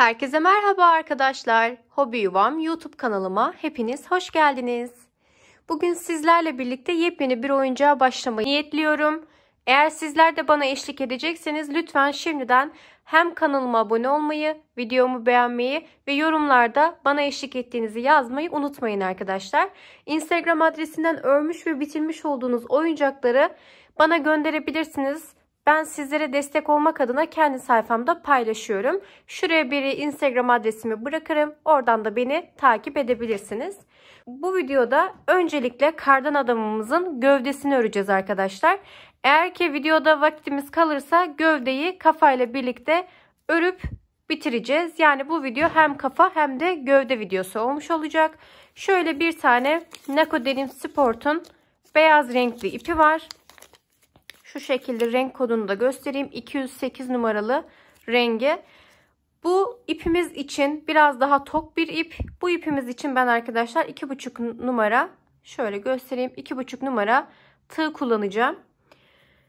Herkese merhaba arkadaşlar. Hobi Yuvam YouTube kanalıma hepiniz hoş geldiniz. Bugün sizlerle birlikte yepyeni bir oyuncağa başlamayı niyetliyorum. Eğer sizler de bana eşlik edecekseniz lütfen şimdiden hem kanalıma abone olmayı, videomu beğenmeyi ve yorumlarda bana eşlik ettiğinizi yazmayı unutmayın arkadaşlar. Instagram adresinden örmüş ve bitirmiş olduğunuz oyuncakları bana gönderebilirsiniz. Ben sizlere destek olmak adına kendi sayfamda paylaşıyorum. Şuraya bir Instagram adresimi bırakırım. Oradan da beni takip edebilirsiniz. Bu videoda öncelikle kardan adamımızın gövdesini öreceğiz arkadaşlar. Eğer ki videoda vaktimiz kalırsa gövdeyi kafayla birlikte örüp bitireceğiz. Yani bu video hem kafa hem de gövde videosu olmuş olacak. Şöyle bir tane Nako Denim Sport'un beyaz renkli ipi var. Şu şekilde renk kodunu da göstereyim. 208 numaralı rengi. Bu ipimiz için biraz daha tok bir ip. Bu ipimiz için ben arkadaşlar 2,5 numara şöyle göstereyim. 2,5 numara tığ kullanacağım.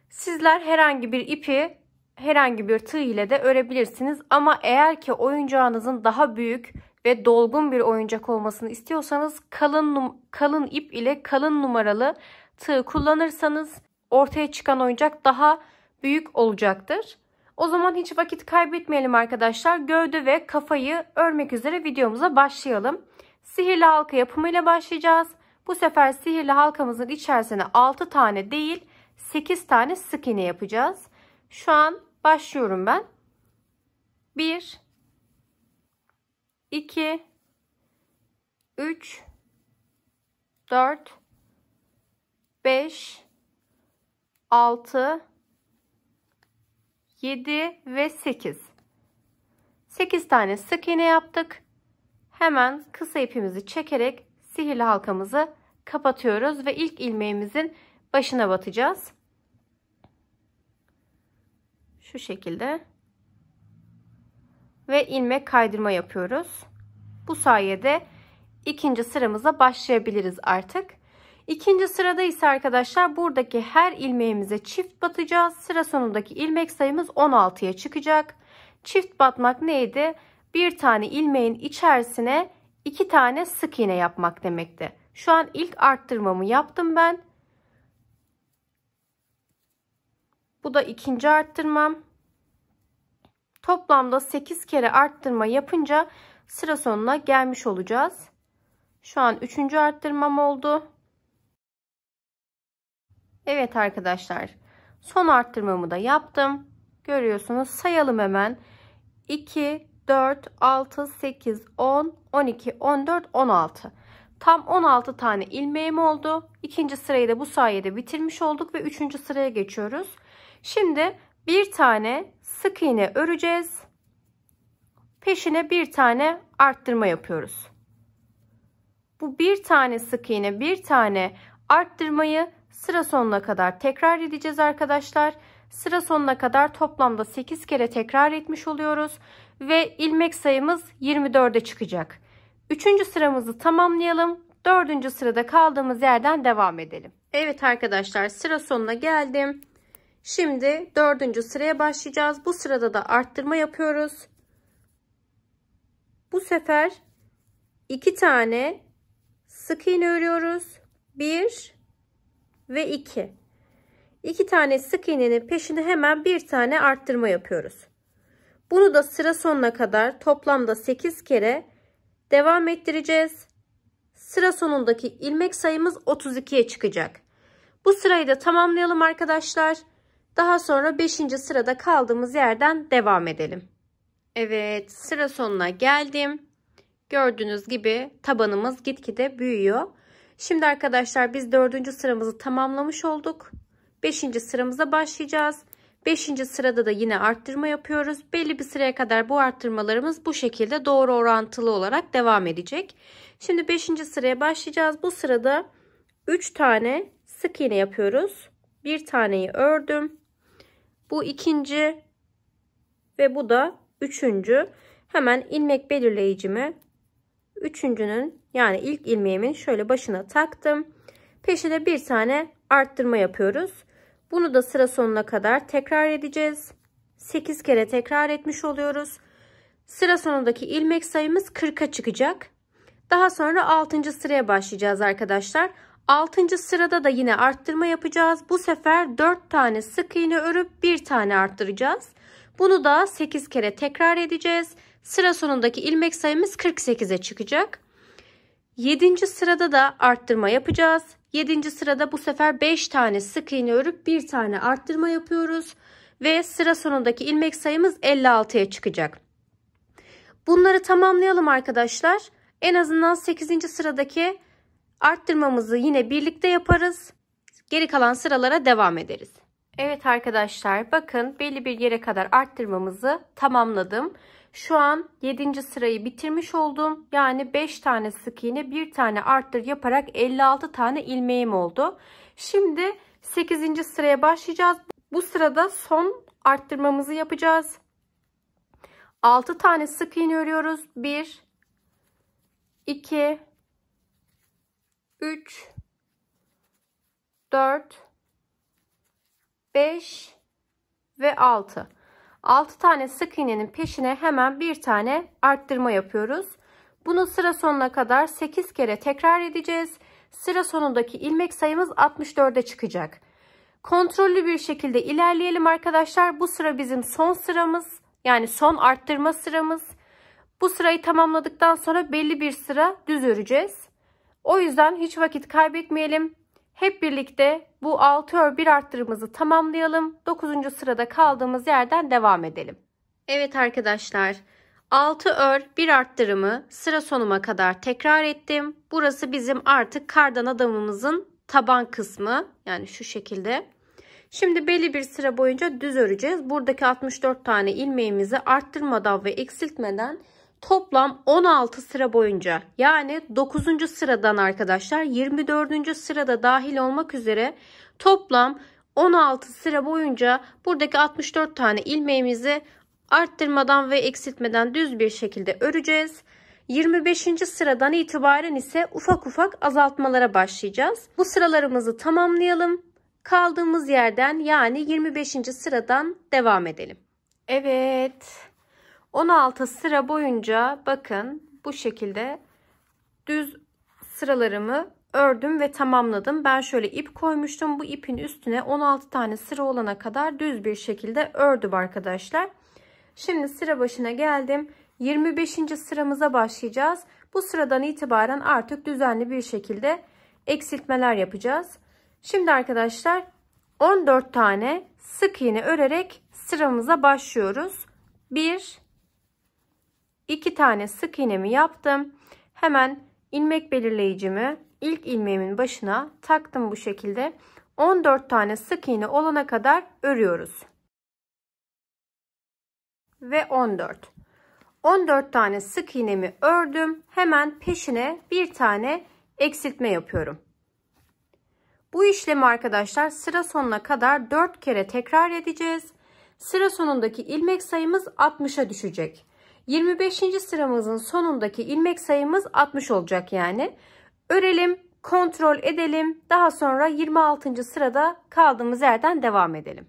Sizler herhangi bir ipi herhangi bir tığ ile de örebilirsiniz. Ama eğer ki oyuncağınızın daha büyük ve dolgun bir oyuncak olmasını istiyorsanız kalın kalın ip ile kalın numaralı tığ kullanırsanız ortaya çıkan oyuncak daha büyük olacaktır. O zaman hiç vakit kaybetmeyelim arkadaşlar. Gövde ve kafayı örmek üzere videomuza başlayalım. Sihirli halka yapımıyla başlayacağız. Bu sefer sihirli halkamızın içerisine 6 tane değil 8 tane sık iğne yapacağız. Şu an başlıyorum ben. 1 2 3 4 5 6, 7 ve 8. 8 tane sık iğne yaptık. Hemen kısa ipimizi çekerek sihirli halkamızı kapatıyoruz ve ilk ilmeğimizin başına batacağız. Şu şekilde. Ve ilmek kaydırma yapıyoruz. Bu sayede ikinci sıramıza başlayabiliriz artık. İkinci sırada ise arkadaşlar buradaki her ilmeğimize çift batacağız. Sıra sonundaki ilmek sayımız 16'ya çıkacak. Çift batmak neydi? Bir tane ilmeğin içerisine iki tane sık iğne yapmak demekti. Şu an ilk arttırmamı yaptım ben. Bu da ikinci arttırmam. Toplamda 8 kere arttırma yapınca sıra sonuna gelmiş olacağız. Şu an 3. arttırmam oldu. Evet arkadaşlar son arttırmamı da yaptım. Görüyorsunuz sayalım hemen. 2, 4, 6, 8, 10, 12, 14, 16. Tam 16 tane ilmeğim oldu. İkinci sırayı da bu sayede bitirmiş olduk ve üçüncü sıraya geçiyoruz. Şimdi bir tane sık iğne öreceğiz. Peşine bir tane arttırma yapıyoruz. Bu bir tane sık iğne bir tane arttırmayı Sıra sonuna kadar tekrar edeceğiz arkadaşlar. Sıra sonuna kadar toplamda 8 kere tekrar etmiş oluyoruz ve ilmek sayımız 24'e çıkacak. Üçüncü sıramızı tamamlayalım. Dördüncü sırada kaldığımız yerden devam edelim. Evet arkadaşlar sıra sonuna geldim. Şimdi dördüncü sıraya başlayacağız. Bu sırada da arttırma yapıyoruz. Bu sefer iki tane sık iğne örüyoruz. Bir ve 2. 2 tane sık iğnenin peşine hemen bir tane arttırma yapıyoruz. Bunu da sıra sonuna kadar toplamda 8 kere devam ettireceğiz. Sıra sonundaki ilmek sayımız 32'ye çıkacak. Bu sırayı da tamamlayalım arkadaşlar. Daha sonra 5. sırada kaldığımız yerden devam edelim. Evet sıra sonuna geldim. Gördüğünüz gibi tabanımız gitgide büyüyor. Şimdi arkadaşlar biz dördüncü sıramızı tamamlamış olduk. Beşinci sıramıza başlayacağız. Beşinci sırada da yine arttırma yapıyoruz. Belli bir sıraya kadar bu arttırmalarımız bu şekilde doğru orantılı olarak devam edecek. Şimdi beşinci sıraya başlayacağız. Bu sırada üç tane sık iğne yapıyoruz. Bir taneyi ördüm. Bu ikinci ve bu da üçüncü. Hemen ilmek belirleyicimi üçüncünün yani ilk ilmeğimin şöyle başına taktım. Peşine bir tane arttırma yapıyoruz. Bunu da sıra sonuna kadar tekrar edeceğiz. 8 kere tekrar etmiş oluyoruz. Sıra sonundaki ilmek sayımız 40'a çıkacak. Daha sonra 6. sıraya başlayacağız arkadaşlar. 6. sırada da yine arttırma yapacağız. Bu sefer 4 tane sık iğne örüp 1 tane arttıracağız. Bunu da 8 kere tekrar edeceğiz. Sıra sonundaki ilmek sayımız 48'e çıkacak. 7. sırada da arttırma yapacağız. 7. sırada bu sefer 5 tane sık iğne örüp 1 tane arttırma yapıyoruz. Ve sıra sonundaki ilmek sayımız 56'ya çıkacak. Bunları tamamlayalım arkadaşlar. En azından 8. sıradaki arttırmamızı yine birlikte yaparız. Geri kalan sıralara devam ederiz. Evet arkadaşlar bakın belli bir yere kadar arttırmamızı tamamladım. Şu an 7. sırayı bitirmiş oldum. Yani 5 tane sık iğne, 1 tane arttır yaparak 56 tane ilmeğim oldu. Şimdi 8. sıraya başlayacağız. Bu sırada son arttırmamızı yapacağız. 6 tane sık iğne örüyoruz. 1 2 3 4 5 ve 6. 6 tane sık iğnenin peşine hemen bir tane arttırma yapıyoruz. Bunu sıra sonuna kadar 8 kere tekrar edeceğiz. Sıra sonundaki ilmek sayımız 64'e çıkacak. Kontrollü bir şekilde ilerleyelim arkadaşlar. Bu sıra bizim son sıramız. Yani son arttırma sıramız. Bu sırayı tamamladıktan sonra belli bir sıra düz öreceğiz. O yüzden hiç vakit kaybetmeyelim. Hep birlikte bu 6 ör 1 arttırımızı tamamlayalım. 9. sırada kaldığımız yerden devam edelim. Evet arkadaşlar 6 ör 1 arttırımı sıra sonuma kadar tekrar ettim. Burası bizim artık kardan adamımızın taban kısmı yani şu şekilde. Şimdi belli bir sıra boyunca düz öreceğiz. Buradaki 64 tane ilmeğimizi arttırmadan ve eksiltmeden toplam 16 sıra boyunca yani 9. sıradan arkadaşlar 24. sırada dahil olmak üzere toplam 16 sıra boyunca buradaki 64 tane ilmeğimizi arttırmadan ve eksiltmeden düz bir şekilde öreceğiz. 25. sıradan itibaren ise ufak ufak azaltmalara başlayacağız. Bu sıralarımızı tamamlayalım. Kaldığımız yerden yani 25. sıradan devam edelim. Evet. 16 sıra boyunca bakın bu şekilde düz sıralarımı ördüm ve tamamladım. Ben şöyle ip koymuştum. Bu ipin üstüne 16 tane sıra olana kadar düz bir şekilde ördüm arkadaşlar. Şimdi sıra başına geldim. 25. sıramıza başlayacağız. Bu sıradan itibaren artık düzenli bir şekilde eksiltmeler yapacağız. Şimdi arkadaşlar 14 tane sık iğne örerek sıramıza başlıyoruz. 1 2 tane sık iğnemi yaptım. Hemen ilmek belirleyicimi ilk ilmeğimin başına taktım bu şekilde. 14 tane sık iğne olana kadar örüyoruz. Ve 14. 14 tane sık iğnemi ördüm. Hemen peşine bir tane eksiltme yapıyorum. Bu işlemi arkadaşlar sıra sonuna kadar 4 kere tekrar edeceğiz. Sıra sonundaki ilmek sayımız 60'a düşecek. 25. sıramızın sonundaki ilmek sayımız 60 olacak yani. Örelim, kontrol edelim. Daha sonra 26. sırada kaldığımız yerden devam edelim.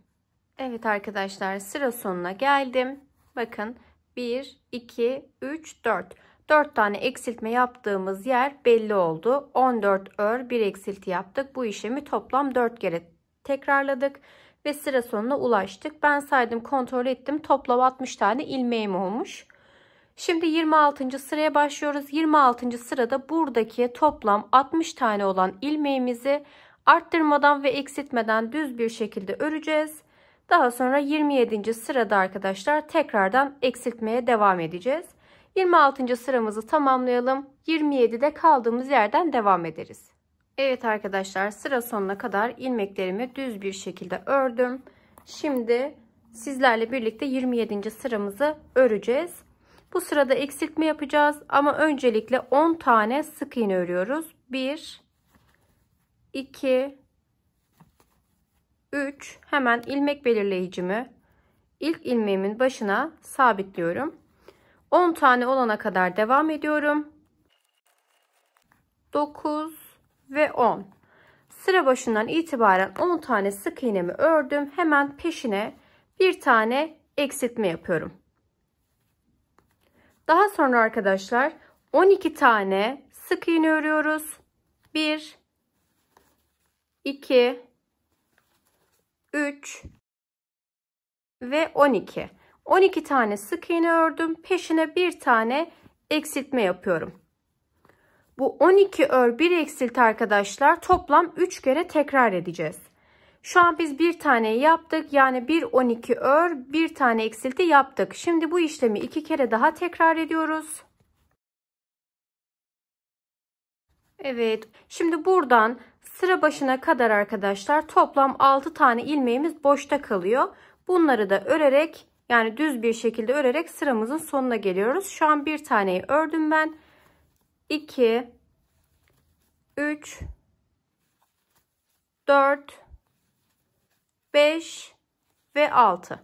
Evet arkadaşlar sıra sonuna geldim. Bakın 1, 2, 3, 4. 4 tane eksiltme yaptığımız yer belli oldu. 14 ör 1 eksilti yaptık. Bu işlemi toplam 4 kere tekrarladık ve sıra sonuna ulaştık. Ben saydım kontrol ettim. Toplam 60 tane ilmeğim olmuş. Şimdi 26. sıraya başlıyoruz. 26. sırada buradaki toplam 60 tane olan ilmeğimizi arttırmadan ve eksiltmeden düz bir şekilde öreceğiz. Daha sonra 27. sırada arkadaşlar tekrardan eksiltmeye devam edeceğiz. 26. sıramızı tamamlayalım. 27'de kaldığımız yerden devam ederiz. Evet arkadaşlar sıra sonuna kadar ilmeklerimi düz bir şekilde ördüm. Şimdi sizlerle birlikte 27. sıramızı öreceğiz. Bu sırada eksiltme yapacağız ama öncelikle 10 tane sık iğne örüyoruz. 1 2 3 hemen ilmek belirleyicimi ilk ilmeğimin başına sabitliyorum. 10 tane olana kadar devam ediyorum. 9 ve 10. Sıra başından itibaren 10 tane sık iğnemi ördüm. Hemen peşine bir tane eksiltme yapıyorum. Daha sonra arkadaşlar 12 tane sık iğne örüyoruz. 1 2 3 ve 12. 12 tane sık iğne ördüm. Peşine bir tane eksiltme yapıyorum. Bu 12 ör 1 eksilt arkadaşlar toplam 3 kere tekrar edeceğiz. Şu an biz bir tane yaptık. Yani 1 12 ör bir tane eksilti yaptık. Şimdi bu işlemi iki kere daha tekrar ediyoruz. Evet. Şimdi buradan sıra başına kadar arkadaşlar toplam 6 tane ilmeğimiz boşta kalıyor. Bunları da örerek yani düz bir şekilde örerek sıramızın sonuna geliyoruz. Şu an bir taneyi ördüm ben. 2 3 4 5 ve 6.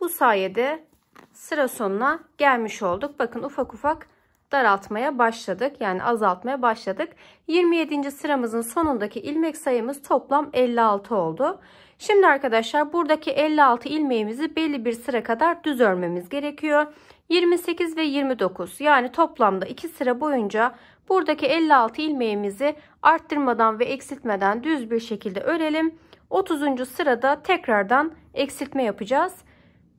Bu sayede sıra sonuna gelmiş olduk. Bakın ufak ufak daraltmaya başladık. Yani azaltmaya başladık. 27. sıramızın sonundaki ilmek sayımız toplam 56 oldu. Şimdi arkadaşlar buradaki 56 ilmeğimizi belli bir sıra kadar düz örmemiz gerekiyor. 28 ve 29 yani toplamda 2 sıra boyunca buradaki 56 ilmeğimizi arttırmadan ve eksiltmeden düz bir şekilde örelim. 30. sırada tekrardan eksiltme yapacağız.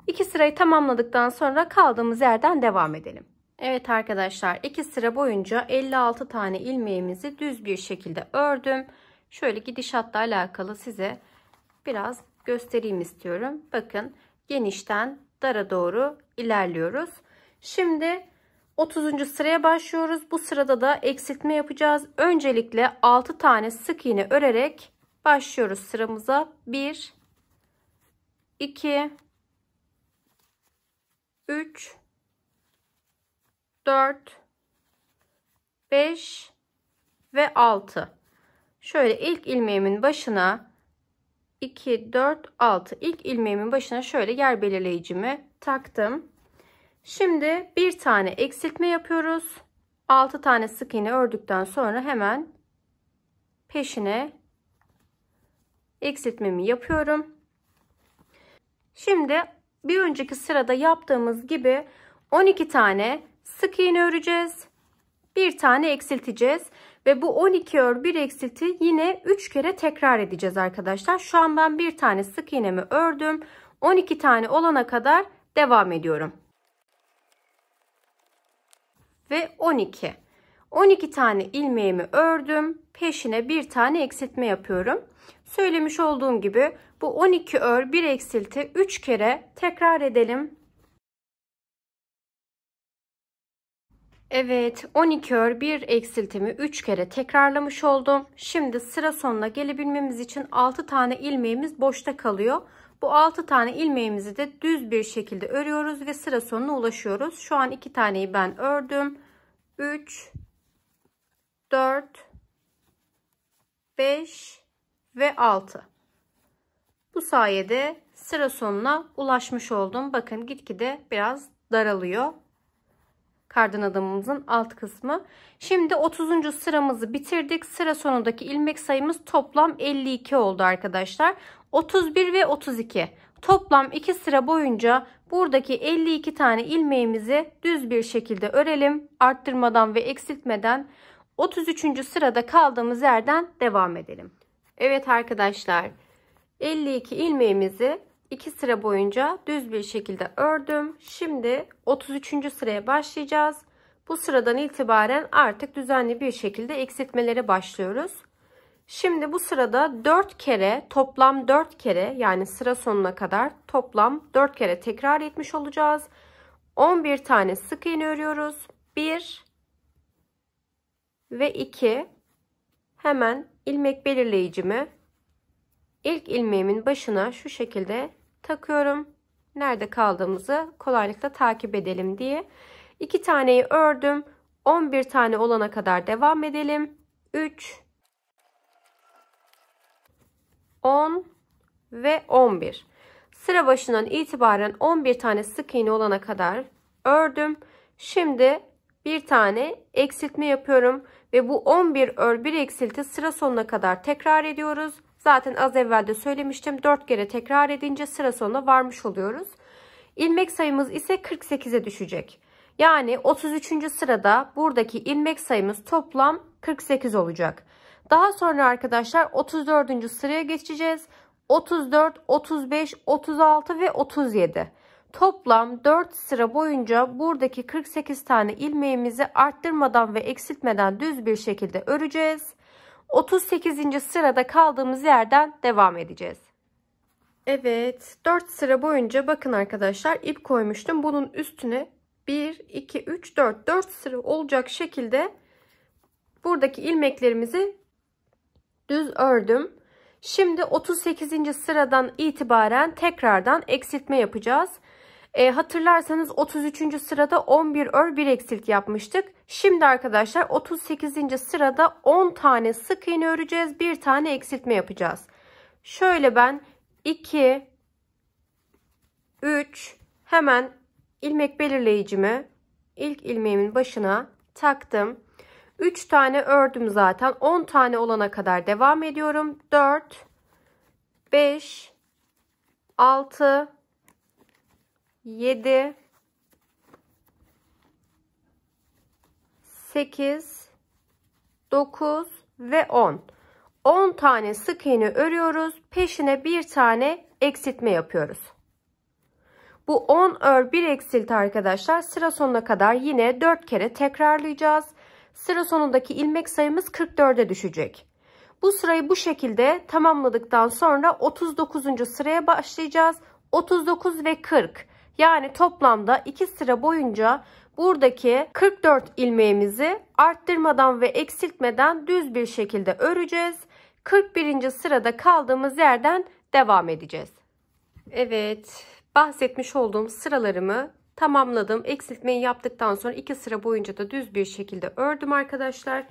İki sırayı tamamladıktan sonra kaldığımız yerden devam edelim. Evet arkadaşlar iki sıra boyunca 56 tane ilmeğimizi düz bir şekilde ördüm. Şöyle gidişatla alakalı size biraz göstereyim istiyorum. Bakın genişten dara doğru ilerliyoruz. Şimdi 30. sıraya başlıyoruz. Bu sırada da eksiltme yapacağız. Öncelikle 6 tane sık iğne örerek başlıyoruz sıramıza 1 2 3 4 5 ve 6 şöyle ilk ilmeğimin başına 2 4 6 ilk ilmeğimin başına şöyle yer belirleyicimi taktım şimdi bir tane eksiltme yapıyoruz 6 tane sık iğne ördükten sonra hemen peşine eksiltmemi yapıyorum. Şimdi bir önceki sırada yaptığımız gibi 12 tane sık iğne öreceğiz. Bir tane eksilteceğiz ve bu 12 ör bir eksilti yine 3 kere tekrar edeceğiz arkadaşlar. Şu an ben bir tane sık iğnemi ördüm. 12 tane olana kadar devam ediyorum. Ve 12. 12 tane ilmeğimi ördüm. Peşine bir tane eksiltme yapıyorum. Söylemiş olduğum gibi bu 12 ör 1 eksilti 3 kere tekrar edelim. Evet 12 ör 1 eksiltimi 3 kere tekrarlamış oldum. Şimdi sıra sonuna gelebilmemiz için 6 tane ilmeğimiz boşta kalıyor. Bu 6 tane ilmeğimizi de düz bir şekilde örüyoruz ve sıra sonuna ulaşıyoruz. Şu an 2 taneyi ben ördüm. 3 4 5 ve 6. Bu sayede sıra sonuna ulaşmış oldum. Bakın gitgide biraz daralıyor. kardın adamımızın alt kısmı. Şimdi 30. sıramızı bitirdik. Sıra sonundaki ilmek sayımız toplam 52 oldu arkadaşlar. 31 ve 32. Toplam 2 sıra boyunca buradaki 52 tane ilmeğimizi düz bir şekilde örelim. Arttırmadan ve eksiltmeden 33. sırada kaldığımız yerden devam edelim. Evet arkadaşlar 52 ilmeğimizi 2 sıra boyunca düz bir şekilde ördüm. Şimdi 33. sıraya başlayacağız. Bu sıradan itibaren artık düzenli bir şekilde eksiltmelere başlıyoruz. Şimdi bu sırada 4 kere toplam 4 kere yani sıra sonuna kadar toplam 4 kere tekrar etmiş olacağız. 11 tane sık iğne örüyoruz. 1 ve 2 hemen ilmek belirleyicimi ilk ilmeğimin başına şu şekilde takıyorum. Nerede kaldığımızı kolaylıkla takip edelim diye. 2 taneyi ördüm. 11 tane olana kadar devam edelim. 3 10 ve 11. Sıra başından itibaren 11 tane sık iğne olana kadar ördüm. Şimdi bir tane eksiltme yapıyorum ve bu 11 ör 1 eksilti sıra sonuna kadar tekrar ediyoruz. Zaten az evvel de söylemiştim 4 kere tekrar edince sıra sonuna varmış oluyoruz. İlmek sayımız ise 48'e düşecek. Yani 33. sırada buradaki ilmek sayımız toplam 48 olacak. Daha sonra arkadaşlar 34. sıraya geçeceğiz. 34, 35, 36 ve 37. Toplam 4 sıra boyunca buradaki 48 tane ilmeğimizi arttırmadan ve eksiltmeden düz bir şekilde öreceğiz. 38. sırada kaldığımız yerden devam edeceğiz. Evet 4 sıra boyunca bakın arkadaşlar ip koymuştum. Bunun üstüne 1, 2, 3, 4, 4 sıra olacak şekilde buradaki ilmeklerimizi düz ördüm. Şimdi 38. sıradan itibaren tekrardan eksiltme yapacağız. E, hatırlarsanız 33. sırada 11 ör bir eksilik yapmıştık. Şimdi arkadaşlar 38. sırada 10 tane sık iğne öreceğiz. Bir tane eksiltme yapacağız. Şöyle ben 2 3 hemen ilmek belirleyicimi ilk ilmeğimin başına taktım. 3 tane ördüm zaten. 10 tane olana kadar devam ediyorum. 4 5 6 7 8 9 ve 10. 10 tane sık iğne örüyoruz. Peşine bir tane eksiltme yapıyoruz. Bu 10 ör 1 eksilti arkadaşlar. Sıra sonuna kadar yine 4 kere tekrarlayacağız. Sıra sonundaki ilmek sayımız 44'e düşecek. Bu sırayı bu şekilde tamamladıktan sonra 39. sıraya başlayacağız. 39 ve 40. Yani toplamda 2 sıra boyunca buradaki 44 ilmeğimizi arttırmadan ve eksiltmeden düz bir şekilde öreceğiz. 41. sırada kaldığımız yerden devam edeceğiz. Evet bahsetmiş olduğum sıralarımı tamamladım. Eksiltmeyi yaptıktan sonra 2 sıra boyunca da düz bir şekilde ördüm arkadaşlar.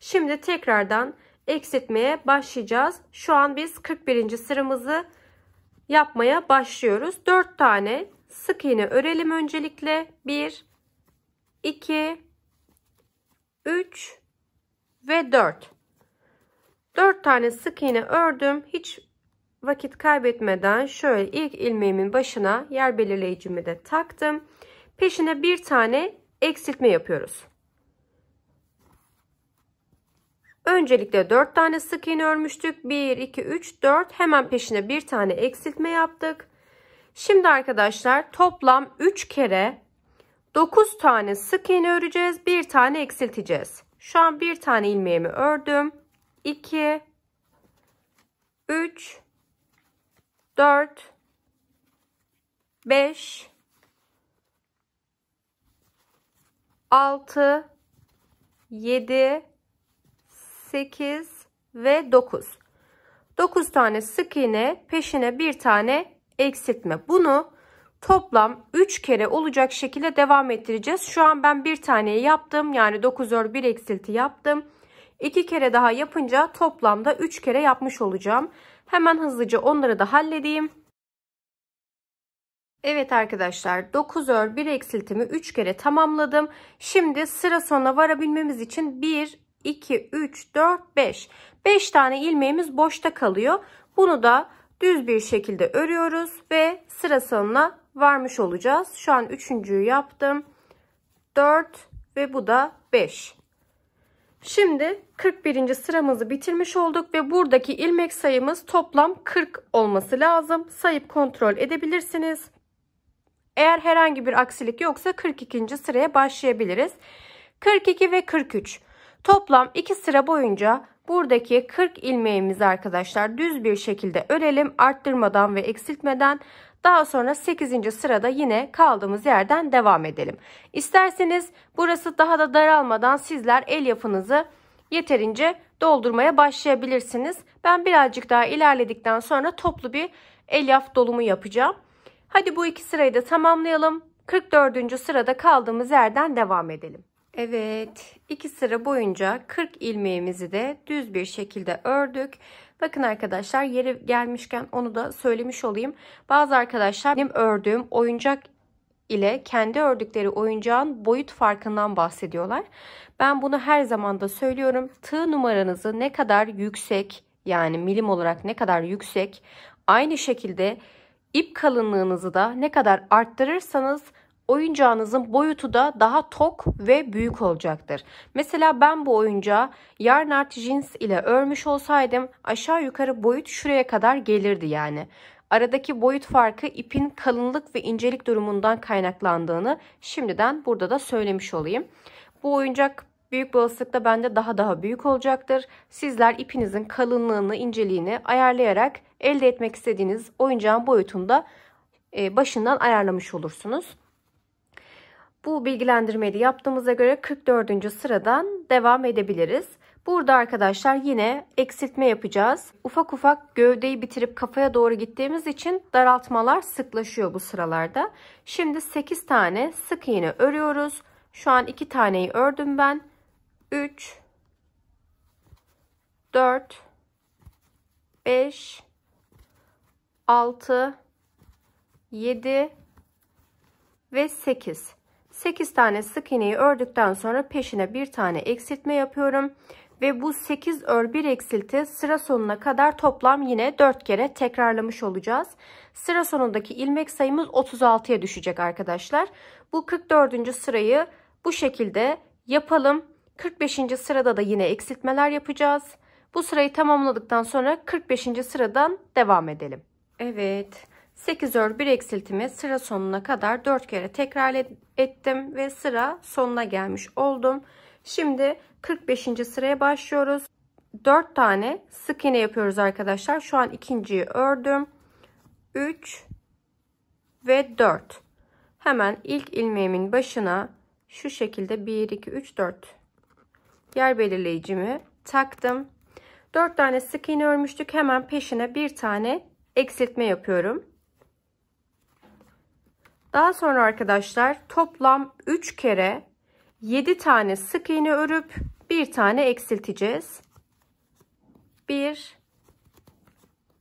Şimdi tekrardan eksiltmeye başlayacağız. Şu an biz 41. sıramızı yapmaya başlıyoruz. 4 tane Sık iğne örelim öncelikle. 1 2 3 ve 4. 4 tane sık iğne ördüm. Hiç vakit kaybetmeden şöyle ilk ilmeğimin başına yer belirleyicimi de taktım. Peşine bir tane eksiltme yapıyoruz. Öncelikle 4 tane sık iğne örmüştük. 1, 2, 3, 4. Hemen peşine bir tane eksiltme yaptık. Şimdi arkadaşlar toplam 3 kere 9 tane sık iğne öreceğiz. Bir tane eksilteceğiz. Şu an bir tane ilmeğimi ördüm. 2 3 4 5 6 7 8 ve 9. 9 tane sık iğne peşine bir tane eksiltme. Bunu toplam 3 kere olacak şekilde devam ettireceğiz. Şu an ben bir taneyi yaptım. Yani 9 ör 1 eksilti yaptım. 2 kere daha yapınca toplamda 3 kere yapmış olacağım. Hemen hızlıca onları da halledeyim. Evet arkadaşlar 9 ör 1 eksiltimi 3 kere tamamladım. Şimdi sıra sonuna varabilmemiz için 1, 2, 3, 4, 5. 5 tane ilmeğimiz boşta kalıyor. Bunu da düz bir şekilde örüyoruz ve sıra sonuna varmış olacağız. Şu an üçüncüyü yaptım. 4 ve bu da 5. Şimdi 41. sıramızı bitirmiş olduk ve buradaki ilmek sayımız toplam 40 olması lazım. Sayıp kontrol edebilirsiniz. Eğer herhangi bir aksilik yoksa 42. sıraya başlayabiliriz. 42 ve 43. Toplam 2 sıra boyunca Buradaki 40 ilmeğimizi arkadaşlar düz bir şekilde örelim arttırmadan ve eksiltmeden. Daha sonra 8. sırada yine kaldığımız yerden devam edelim. İsterseniz burası daha da daralmadan sizler el yapınızı yeterince doldurmaya başlayabilirsiniz. Ben birazcık daha ilerledikten sonra toplu bir elyaf dolumu yapacağım. Hadi bu iki sırayı da tamamlayalım. 44. sırada kaldığımız yerden devam edelim. Evet, iki sıra boyunca 40 ilmeğimizi de düz bir şekilde ördük. Bakın arkadaşlar yeri gelmişken onu da söylemiş olayım. Bazı arkadaşlar benim ördüğüm oyuncak ile kendi ördükleri oyuncağın boyut farkından bahsediyorlar. Ben bunu her zaman da söylüyorum. Tığ numaranızı ne kadar yüksek yani milim olarak ne kadar yüksek aynı şekilde ip kalınlığınızı da ne kadar arttırırsanız oyuncağınızın boyutu da daha tok ve büyük olacaktır. Mesela ben bu oyuncağı yarn art jeans ile örmüş olsaydım aşağı yukarı boyut şuraya kadar gelirdi yani. Aradaki boyut farkı ipin kalınlık ve incelik durumundan kaynaklandığını şimdiden burada da söylemiş olayım. Bu oyuncak büyük bir olasılıkla bende daha daha büyük olacaktır. Sizler ipinizin kalınlığını, inceliğini ayarlayarak elde etmek istediğiniz oyuncağın boyutunda e, başından ayarlamış olursunuz. Bu bilgilendirmeyi de yaptığımıza göre 44. sıradan devam edebiliriz. Burada arkadaşlar yine eksiltme yapacağız. Ufak ufak gövdeyi bitirip kafaya doğru gittiğimiz için daraltmalar sıklaşıyor bu sıralarda. Şimdi 8 tane sık iğne örüyoruz. Şu an 2 taneyi ördüm ben. 3 4 5 6 7 ve 8. 8 tane sık iğneyi ördükten sonra peşine bir tane eksiltme yapıyorum ve bu 8 ör 1 eksilti sıra sonuna kadar toplam yine 4 kere tekrarlamış olacağız. Sıra sonundaki ilmek sayımız 36'ya düşecek arkadaşlar. Bu 44. sırayı bu şekilde yapalım. 45. sırada da yine eksiltmeler yapacağız. Bu sırayı tamamladıktan sonra 45. sıradan devam edelim. Evet. 8 ör bir eksiltimi sıra sonuna kadar 4 kere tekrar ettim ve sıra sonuna gelmiş oldum. Şimdi 45. sıraya başlıyoruz. 4 tane sık iğne yapıyoruz arkadaşlar. Şu an ikinciyi ördüm. 3 ve 4. Hemen ilk ilmeğimin başına şu şekilde 1 2 3 4 yer belirleyicimi taktım. 4 tane sık iğne örmüştük. Hemen peşine bir tane eksiltme yapıyorum. Daha sonra arkadaşlar toplam 3 kere 7 tane sık iğne örüp bir tane eksilteceğiz. 1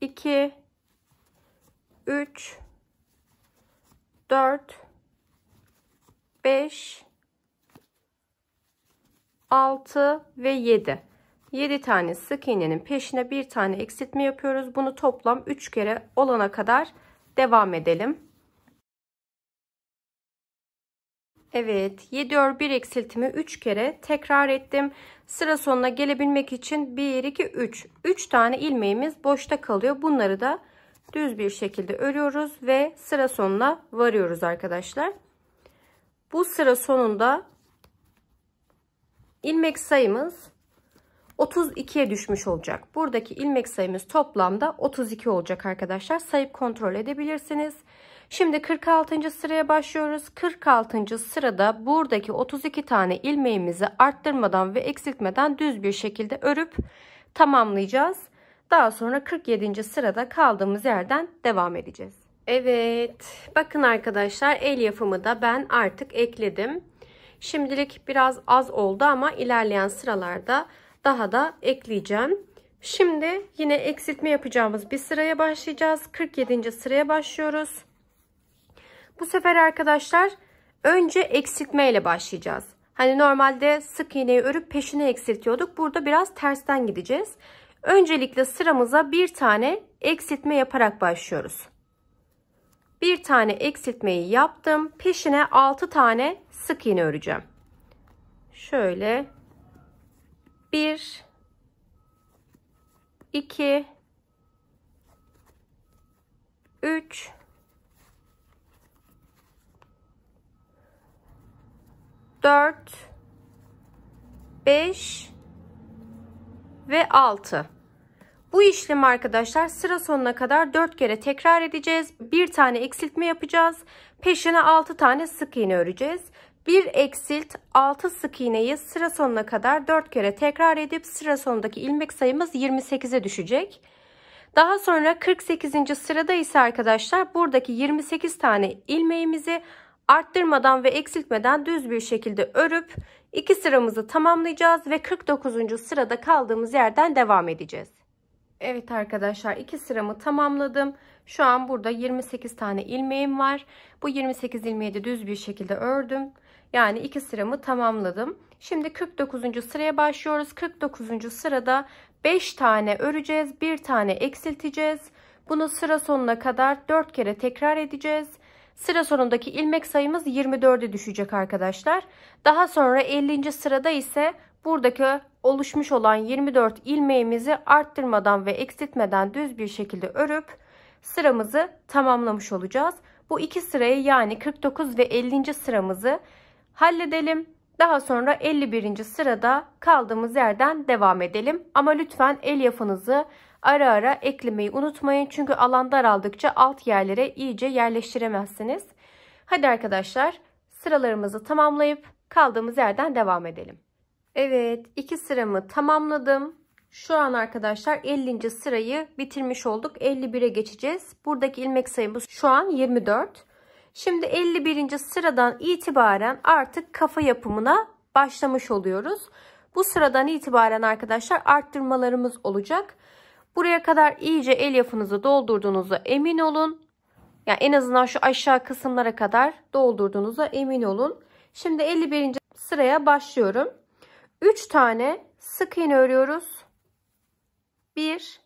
2 3 4 5 6 ve 7 7 tane sık iğnenin peşine bir tane eksiltme yapıyoruz bunu toplam 3 kere olana kadar devam edelim Evet 7 örgü 1 eksiltimi 3 kere tekrar ettim. Sıra sonuna gelebilmek için 1 2 3 3 tane ilmeğimiz boşta kalıyor. Bunları da düz bir şekilde örüyoruz ve sıra sonuna varıyoruz arkadaşlar. Bu sıra sonunda ilmek sayımız 32'ye düşmüş olacak. Buradaki ilmek sayımız toplamda 32 olacak arkadaşlar. Sayıp kontrol edebilirsiniz. Şimdi 46. sıraya başlıyoruz. 46. sırada buradaki 32 tane ilmeğimizi arttırmadan ve eksiltmeden düz bir şekilde örüp tamamlayacağız. Daha sonra 47. sırada kaldığımız yerden devam edeceğiz. Evet bakın arkadaşlar el yapımı da ben artık ekledim. Şimdilik biraz az oldu ama ilerleyen sıralarda daha da ekleyeceğim. Şimdi yine eksiltme yapacağımız bir sıraya başlayacağız. 47. sıraya başlıyoruz. Bu sefer arkadaşlar önce eksiltme ile başlayacağız. Hani normalde sık iğneyi örüp peşine eksiltiyorduk. Burada biraz tersten gideceğiz. Öncelikle sıramıza bir tane eksiltme yaparak başlıyoruz. Bir tane eksiltmeyi yaptım. Peşine 6 tane sık iğne öreceğim. Şöyle 1 2 3 4 5 ve 6. Bu işlem arkadaşlar sıra sonuna kadar 4 kere tekrar edeceğiz. Bir tane eksiltme yapacağız. Peşine 6 tane sık iğne öreceğiz. Bir eksilt 6 sık iğneyi sıra sonuna kadar 4 kere tekrar edip sıra sonundaki ilmek sayımız 28'e düşecek. Daha sonra 48. sırada ise arkadaşlar buradaki 28 tane ilmeğimizi arttırmadan ve eksiltmeden düz bir şekilde örüp iki sıramızı tamamlayacağız ve 49. sırada kaldığımız yerden devam edeceğiz. Evet arkadaşlar iki sıramı tamamladım. Şu an burada 28 tane ilmeğim var. Bu 28 ilmeği de düz bir şekilde ördüm. Yani iki sıramı tamamladım. Şimdi 49. sıraya başlıyoruz. 49. sırada 5 tane öreceğiz. 1 tane eksilteceğiz. Bunu sıra sonuna kadar 4 kere tekrar edeceğiz. Sıra sonundaki ilmek sayımız 24'e düşecek arkadaşlar. Daha sonra 50. sırada ise buradaki oluşmuş olan 24 ilmeğimizi arttırmadan ve eksiltmeden düz bir şekilde örüp sıramızı tamamlamış olacağız. Bu iki sırayı yani 49 ve 50. sıramızı halledelim. Daha sonra 51. sırada kaldığımız yerden devam edelim. Ama lütfen el yapınızı Ara ara eklemeyi unutmayın çünkü alan daraldıkça alt yerlere iyice yerleştiremezsiniz. Hadi arkadaşlar sıralarımızı tamamlayıp kaldığımız yerden devam edelim. Evet iki sıramı tamamladım. Şu an arkadaşlar 50. sırayı bitirmiş olduk. 51'e geçeceğiz. Buradaki ilmek sayımız şu an 24. Şimdi 51. sıradan itibaren artık kafa yapımına başlamış oluyoruz. Bu sıradan itibaren arkadaşlar arttırmalarımız olacak. Buraya kadar iyice elyafınızı doldurduğunuza emin olun. Yani en azından şu aşağı kısımlara kadar doldurduğunuza emin olun. Şimdi 51. sıraya başlıyorum. 3 tane sık iğne örüyoruz. 1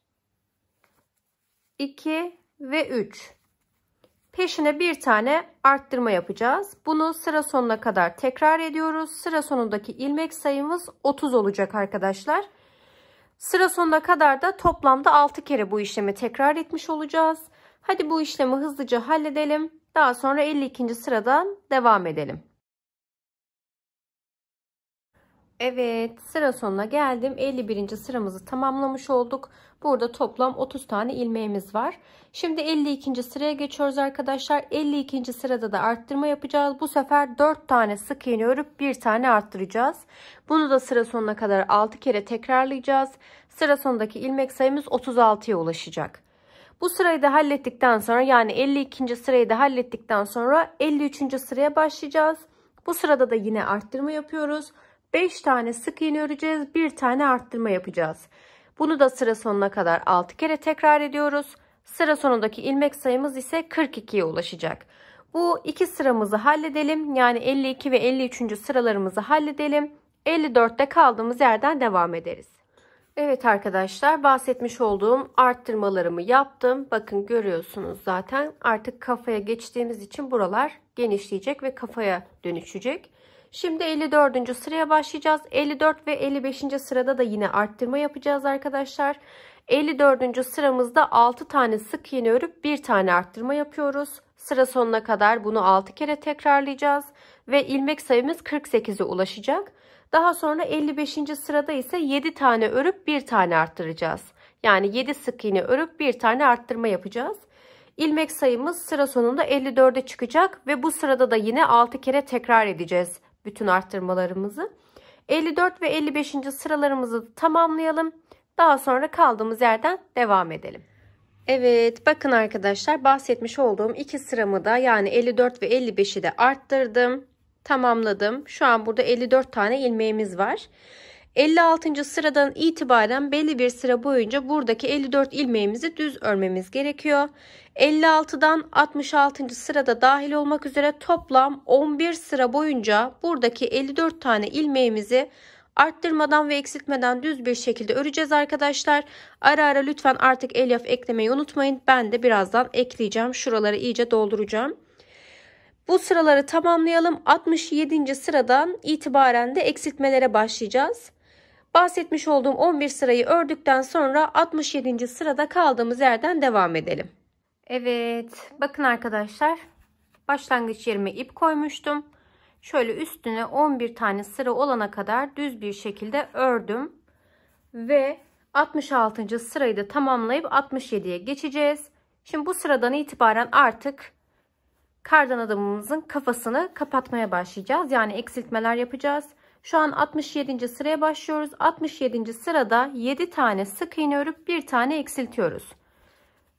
2 ve 3. Peşine bir tane arttırma yapacağız. Bunu sıra sonuna kadar tekrar ediyoruz. Sıra sonundaki ilmek sayımız 30 olacak arkadaşlar. Sıra sonuna kadar da toplamda 6 kere bu işlemi tekrar etmiş olacağız. Hadi bu işlemi hızlıca halledelim. Daha sonra 52. sıradan devam edelim. Evet sıra sonuna geldim. 51. sıramızı tamamlamış olduk. Burada toplam 30 tane ilmeğimiz var. Şimdi 52. sıraya geçiyoruz arkadaşlar. 52. sırada da arttırma yapacağız. Bu sefer 4 tane sık iğne örüp 1 tane arttıracağız. Bunu da sıra sonuna kadar 6 kere tekrarlayacağız. Sıra sonundaki ilmek sayımız 36'ya ulaşacak. Bu sırayı da hallettikten sonra yani 52. sırayı da hallettikten sonra 53. sıraya başlayacağız. Bu sırada da yine arttırma yapıyoruz. 5 tane sık iğne öreceğiz. 1 tane arttırma yapacağız. Bunu da sıra sonuna kadar 6 kere tekrar ediyoruz. Sıra sonundaki ilmek sayımız ise 42'ye ulaşacak. Bu iki sıramızı halledelim. Yani 52 ve 53. sıralarımızı halledelim. 54'te kaldığımız yerden devam ederiz. Evet arkadaşlar bahsetmiş olduğum arttırmalarımı yaptım. Bakın görüyorsunuz zaten artık kafaya geçtiğimiz için buralar genişleyecek ve kafaya dönüşecek. Şimdi 54. sıraya başlayacağız. 54 ve 55. sırada da yine arttırma yapacağız arkadaşlar. 54. sıramızda 6 tane sık iğne örüp 1 tane arttırma yapıyoruz. Sıra sonuna kadar bunu 6 kere tekrarlayacağız ve ilmek sayımız 48'e ulaşacak. Daha sonra 55. sırada ise 7 tane örüp 1 tane arttıracağız. Yani 7 sık iğne örüp 1 tane arttırma yapacağız. İlmek sayımız sıra sonunda 54'e çıkacak ve bu sırada da yine 6 kere tekrar edeceğiz bütün arttırmalarımızı. 54 ve 55. sıralarımızı tamamlayalım. Daha sonra kaldığımız yerden devam edelim. Evet bakın arkadaşlar bahsetmiş olduğum iki sıramı da yani 54 ve 55'i de arttırdım. Tamamladım. Şu an burada 54 tane ilmeğimiz var. 56. sıradan itibaren belli bir sıra boyunca buradaki 54 ilmeğimizi düz örmemiz gerekiyor. 56'dan 66. sırada dahil olmak üzere toplam 11 sıra boyunca buradaki 54 tane ilmeğimizi arttırmadan ve eksiltmeden düz bir şekilde öreceğiz arkadaşlar. Ara ara lütfen artık elyaf eklemeyi unutmayın. Ben de birazdan ekleyeceğim. Şuraları iyice dolduracağım. Bu sıraları tamamlayalım. 67. sıradan itibaren de eksiltmelere başlayacağız. Bahsetmiş olduğum 11 sırayı ördükten sonra 67. sırada kaldığımız yerden devam edelim. Evet bakın arkadaşlar başlangıç yerime ip koymuştum. Şöyle üstüne 11 tane sıra olana kadar düz bir şekilde ördüm. Ve 66. sırayı da tamamlayıp 67'ye geçeceğiz. Şimdi bu sıradan itibaren artık kardan adamımızın kafasını kapatmaya başlayacağız. Yani eksiltmeler yapacağız. Şu an 67. sıraya başlıyoruz. 67. sırada 7 tane sık iğne örüp bir tane eksiltiyoruz.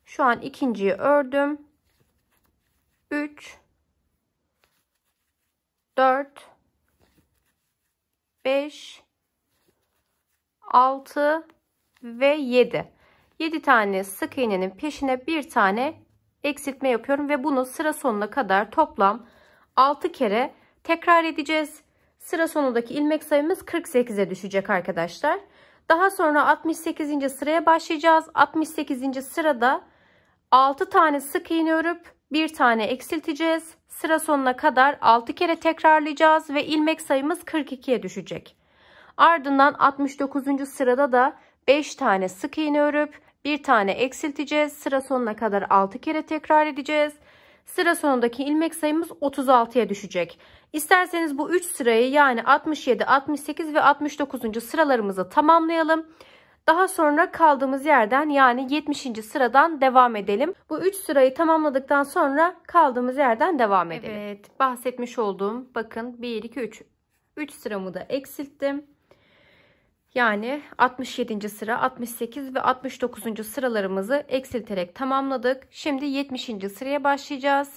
Şu an ikinciyi ördüm. 3 4 5 6 ve 7. 7 tane sık iğnenin peşine bir tane eksiltme yapıyorum ve bunu sıra sonuna kadar toplam 6 kere tekrar edeceğiz. Sıra sonundaki ilmek sayımız 48'e düşecek arkadaşlar. Daha sonra 68. sıraya başlayacağız. 68. sırada 6 tane sık iğne örüp bir tane eksilteceğiz. Sıra sonuna kadar 6 kere tekrarlayacağız ve ilmek sayımız 42'ye düşecek. Ardından 69. sırada da 5 tane sık iğne örüp bir tane eksilteceğiz. Sıra sonuna kadar 6 kere tekrar edeceğiz. Sıra sonundaki ilmek sayımız 36'ya düşecek. İsterseniz bu 3 sırayı yani 67, 68 ve 69. sıralarımızı tamamlayalım. Daha sonra kaldığımız yerden yani 70. sıradan devam edelim. Bu 3 sırayı tamamladıktan sonra kaldığımız yerden devam edelim. Evet bahsetmiş olduğum bakın 1, 2, 3. 3 sıramı da eksilttim. Yani 67. sıra, 68 ve 69. sıralarımızı eksilterek tamamladık. Şimdi 70. sıraya başlayacağız.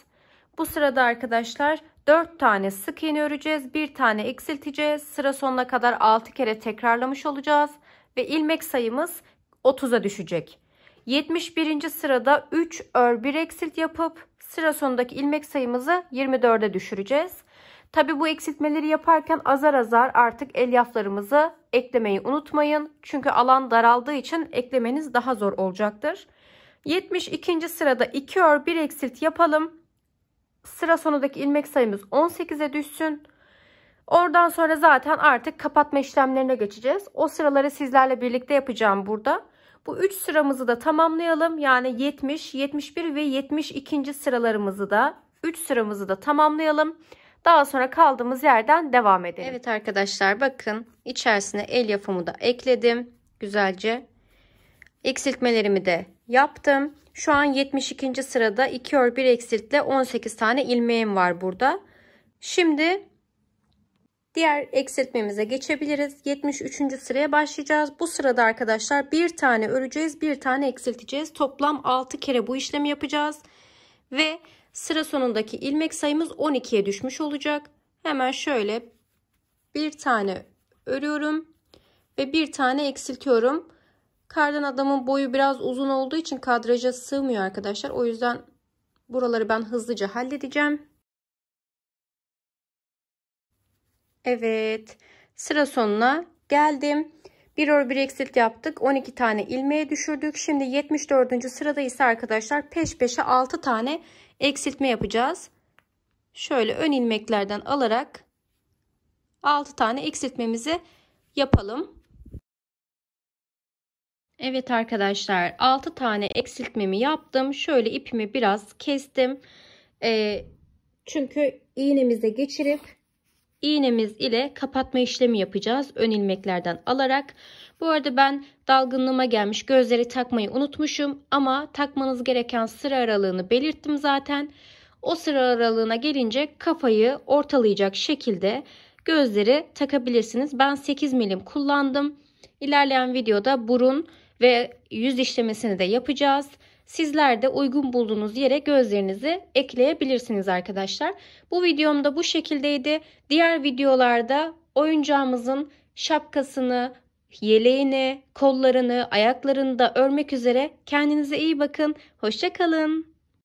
Bu sırada arkadaşlar 4 tane sık iğne öreceğiz. 1 tane eksilteceğiz. Sıra sonuna kadar 6 kere tekrarlamış olacağız. Ve ilmek sayımız 30'a düşecek. 71. sırada 3 ör 1 eksilt yapıp sıra sonundaki ilmek sayımızı 24'e düşüreceğiz. Tabi bu eksiltmeleri yaparken azar azar artık elyaflarımızı eklemeyi unutmayın. Çünkü alan daraldığı için eklemeniz daha zor olacaktır. 72. sırada 2 ör 1 eksilt yapalım. Sıra sonundaki ilmek sayımız 18'e düşsün. Oradan sonra zaten artık kapatma işlemlerine geçeceğiz. O sıraları sizlerle birlikte yapacağım burada. Bu 3 sıramızı da tamamlayalım. Yani 70, 71 ve 72. sıralarımızı da 3 sıramızı da tamamlayalım. Daha sonra kaldığımız yerden devam edelim. Evet arkadaşlar bakın içerisine el yapımı da ekledim. Güzelce eksiltmelerimi de yaptım. Şu an 72. sırada 2 ör 1 eksiltle 18 tane ilmeğim var burada. Şimdi diğer eksiltmemize geçebiliriz. 73. sıraya başlayacağız. Bu sırada arkadaşlar bir tane öreceğiz, bir tane eksilteceğiz. Toplam 6 kere bu işlemi yapacağız. Ve Sıra sonundaki ilmek sayımız 12'ye düşmüş olacak. Hemen şöyle bir tane örüyorum ve bir tane eksiltiyorum. Kardan adamın boyu biraz uzun olduğu için kadraja sığmıyor arkadaşlar. O yüzden buraları ben hızlıca halledeceğim. Evet sıra sonuna geldim. Bir örgü bir eksilt yaptık. 12 tane ilmeğe düşürdük. Şimdi 74. sırada ise arkadaşlar peş peşe 6 tane eksiltme yapacağız. Şöyle ön ilmeklerden alarak 6 tane eksiltmemizi yapalım. Evet arkadaşlar 6 tane eksiltmemi yaptım. Şöyle ipimi biraz kestim. Ee, çünkü iğnemize geçirip iğnemiz ile kapatma işlemi yapacağız. Ön ilmeklerden alarak. Bu arada ben dalgınlığıma gelmiş gözleri takmayı unutmuşum ama takmanız gereken sıra aralığını belirttim zaten. O sıra aralığına gelince kafayı ortalayacak şekilde gözleri takabilirsiniz. Ben 8 milim kullandım. İlerleyen videoda burun ve yüz işlemesini de yapacağız. Sizler de uygun bulduğunuz yere gözlerinizi ekleyebilirsiniz arkadaşlar. Bu videomda bu şekildeydi. Diğer videolarda oyuncağımızın şapkasını, yeleğini, kollarını, ayaklarını da örmek üzere kendinize iyi bakın. Hoşçakalın.